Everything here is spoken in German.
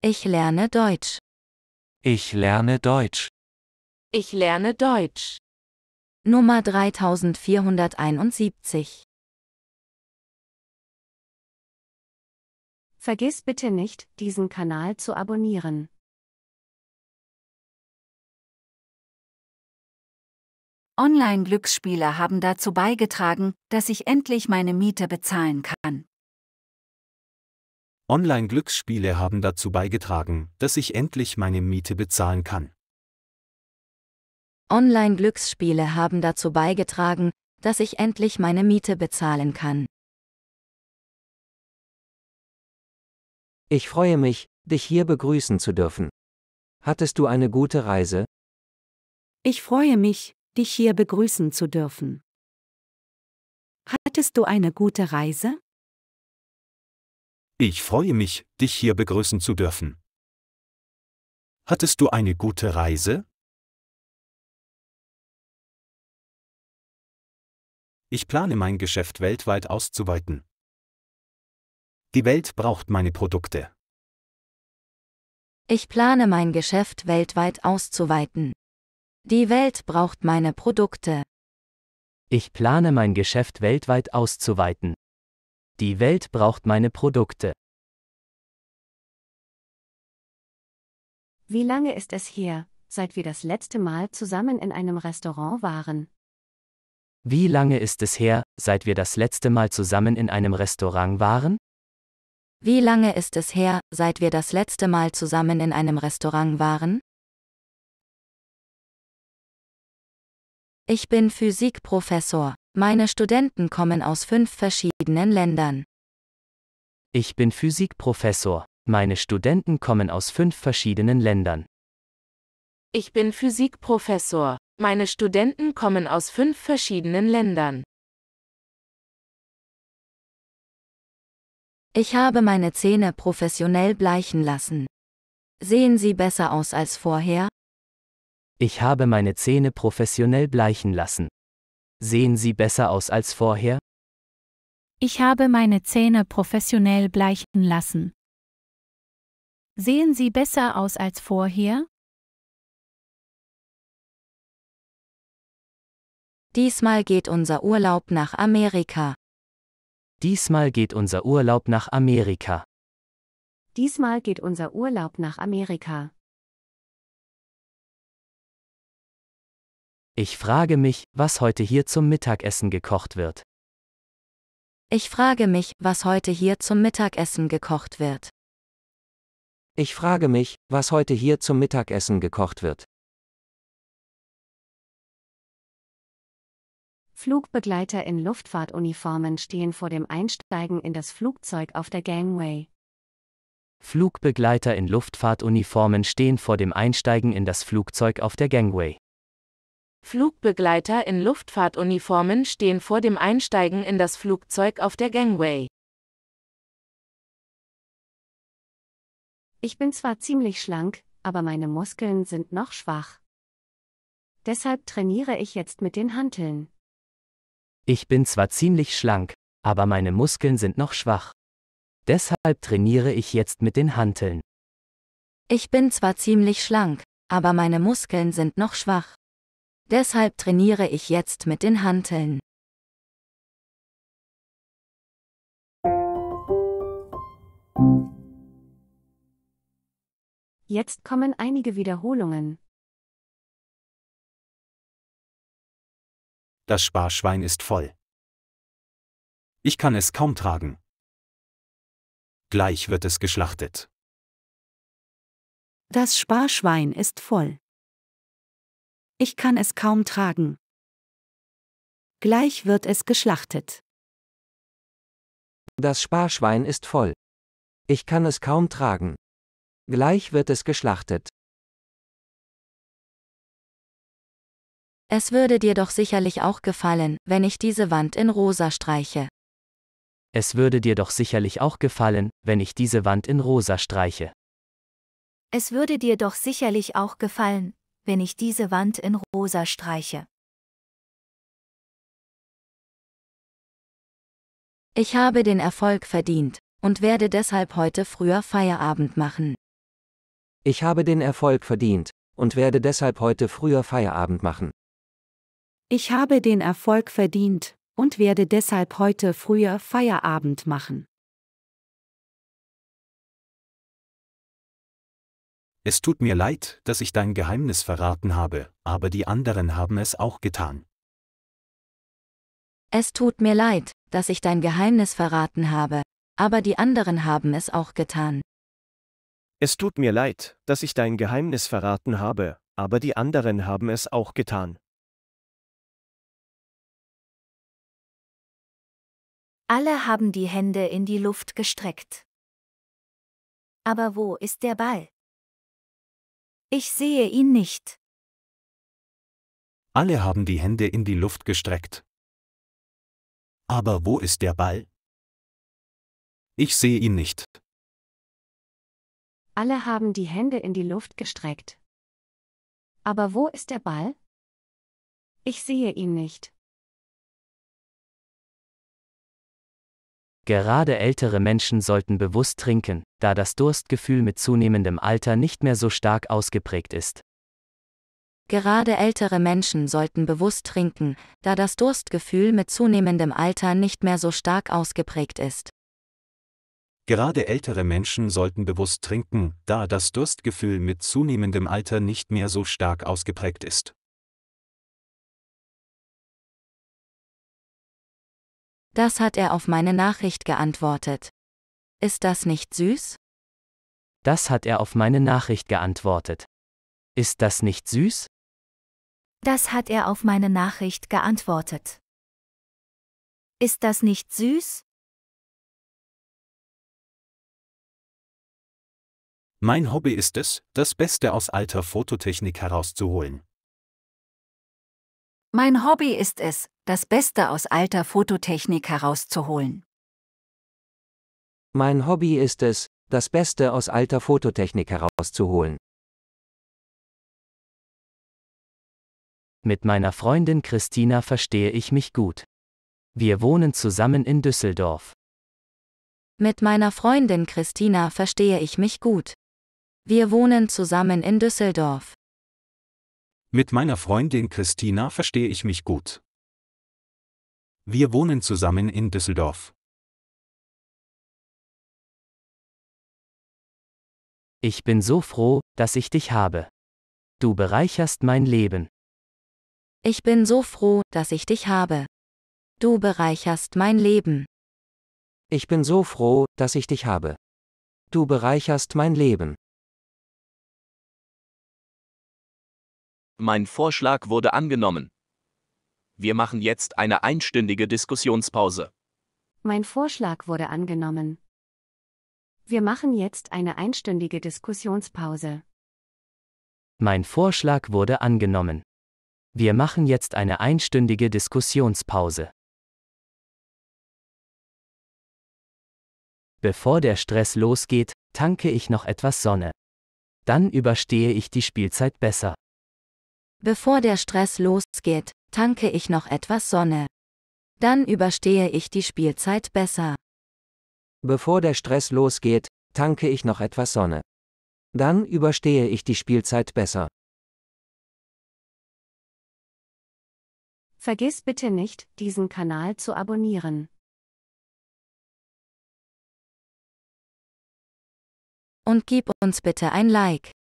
Ich lerne Deutsch. Ich lerne Deutsch. Ich lerne Deutsch. Nummer 3471. Vergiss bitte nicht, diesen Kanal zu abonnieren. Online-Glücksspiele haben dazu beigetragen, dass ich endlich meine Miete bezahlen kann. Online-Glücksspiele haben dazu beigetragen, dass ich endlich meine Miete bezahlen kann. Online-Glücksspiele haben dazu beigetragen, dass ich endlich meine Miete bezahlen kann. Ich freue mich, dich hier begrüßen zu dürfen. Hattest du eine gute Reise? Ich freue mich, dich hier begrüßen zu dürfen. Hattest du eine gute Reise? Ich freue mich, dich hier begrüßen zu dürfen. Hattest du eine gute Reise? Ich plane mein Geschäft weltweit auszuweiten. Die Welt braucht meine Produkte. Ich plane mein Geschäft weltweit auszuweiten. Die Welt braucht meine Produkte. Ich plane mein Geschäft weltweit auszuweiten. Die Welt braucht meine Produkte. Wie lange ist es her, seit wir das letzte Mal zusammen in einem Restaurant waren? Wie lange ist es her, seit wir das letzte Mal zusammen in einem Restaurant waren? Wie lange ist es her, seit wir das letzte Mal zusammen in einem Restaurant waren? Ich bin Physikprofessor. Meine Studenten kommen aus fünf verschiedenen Ländern. Ich bin Physikprofessor. Meine Studenten kommen aus fünf verschiedenen Ländern. Ich bin Physikprofessor. Meine Studenten kommen aus fünf verschiedenen Ländern. Ich habe meine Zähne professionell bleichen lassen. Sehen sie besser aus als vorher? Ich habe meine Zähne professionell bleichen lassen. Sehen sie besser aus als vorher? Ich habe meine Zähne professionell bleichen lassen. Sehen sie besser aus als vorher? Diesmal geht unser Urlaub nach Amerika. Diesmal geht unser Urlaub nach Amerika. Diesmal geht unser Urlaub nach Amerika. Ich frage mich, was heute hier zum Mittagessen gekocht wird. Ich frage mich, was heute hier zum Mittagessen gekocht wird. Ich frage mich, was heute hier zum Mittagessen gekocht wird. Flugbegleiter in Luftfahrtuniformen stehen vor dem Einsteigen in das Flugzeug auf der Gangway. Flugbegleiter in Luftfahrtuniformen stehen vor dem Einsteigen in das Flugzeug auf der Gangway. Flugbegleiter in Luftfahrtuniformen stehen vor dem Einsteigen in das Flugzeug auf der Gangway. Ich bin zwar ziemlich schlank, aber meine Muskeln sind noch schwach. Deshalb trainiere ich jetzt mit den Hanteln. Ich bin zwar ziemlich schlank, aber meine Muskeln sind noch schwach. Deshalb trainiere ich jetzt mit den Hanteln. Ich bin zwar ziemlich schlank, aber meine Muskeln sind noch schwach. Deshalb trainiere ich jetzt mit den Hanteln. Jetzt kommen einige Wiederholungen. Das Sparschwein ist voll. Ich kann es kaum tragen. Gleich wird es geschlachtet. Das Sparschwein ist voll. Ich kann es kaum tragen. Gleich wird es geschlachtet. Das Sparschwein ist voll. Ich kann es kaum tragen. Gleich wird es geschlachtet. Es würde dir doch sicherlich auch gefallen, wenn ich diese Wand in rosa streiche. Es würde dir doch sicherlich auch gefallen, wenn ich diese Wand in rosa streiche. Es würde dir doch sicherlich auch gefallen, wenn ich diese Wand in rosa streiche. Ich habe den Erfolg verdient und werde deshalb heute früher Feierabend machen. Ich habe den Erfolg verdient und werde deshalb heute früher Feierabend machen. Ich habe den Erfolg verdient und werde deshalb heute früher Feierabend machen. Es tut mir leid, dass ich dein Geheimnis verraten habe, aber die anderen haben es auch getan. Es tut mir leid, dass ich dein Geheimnis verraten habe, aber die anderen haben es auch getan. Es tut mir leid, dass ich dein Geheimnis verraten habe, aber die anderen haben es auch getan. Alle haben die Hände in die Luft gestreckt. Aber wo ist der Ball? Ich sehe ihn nicht. Alle haben die Hände in die Luft gestreckt. Aber wo ist der Ball? Ich sehe ihn nicht. Alle haben die Hände in die Luft gestreckt. Aber wo ist der Ball? Ich sehe ihn nicht. Gerade ältere Menschen sollten bewusst trinken da das Durstgefühl mit zunehmendem Alter nicht mehr so stark ausgeprägt ist. Gerade ältere Menschen sollten bewusst trinken, da das Durstgefühl mit zunehmendem Alter nicht mehr so stark ausgeprägt ist. Gerade ältere Menschen sollten bewusst trinken, da das Durstgefühl mit zunehmendem Alter nicht mehr so stark ausgeprägt ist. Das hat er auf meine Nachricht geantwortet. Ist das nicht süß? Das hat er auf meine Nachricht geantwortet. Ist das nicht süß? Das hat er auf meine Nachricht geantwortet. Ist das nicht süß? Mein Hobby ist es, das Beste aus alter Fototechnik herauszuholen. Mein Hobby ist es, das Beste aus alter Fototechnik herauszuholen. Mein Hobby ist es, das Beste aus alter Fototechnik herauszuholen. Mit meiner Freundin Christina verstehe ich mich gut. Wir wohnen zusammen in Düsseldorf. Mit meiner Freundin Christina verstehe ich mich gut. Wir wohnen zusammen in Düsseldorf. Mit meiner Freundin Christina verstehe ich mich gut. Wir wohnen zusammen in Düsseldorf. Ich bin so froh, dass ich dich habe. Du bereicherst mein Leben. Ich bin so froh, dass ich dich habe. Du bereicherst mein Leben. Ich bin so froh, dass ich dich habe. Du bereicherst mein Leben. Mein Vorschlag wurde angenommen. Wir machen jetzt eine einstündige Diskussionspause. Mein Vorschlag wurde angenommen. Wir machen jetzt eine einstündige Diskussionspause. Mein Vorschlag wurde angenommen. Wir machen jetzt eine einstündige Diskussionspause. Bevor der Stress losgeht, tanke ich noch etwas Sonne. Dann überstehe ich die Spielzeit besser. Bevor der Stress losgeht, tanke ich noch etwas Sonne. Dann überstehe ich die Spielzeit besser. Bevor der Stress losgeht, tanke ich noch etwas Sonne. Dann überstehe ich die Spielzeit besser. Vergiss bitte nicht, diesen Kanal zu abonnieren. Und gib uns bitte ein Like.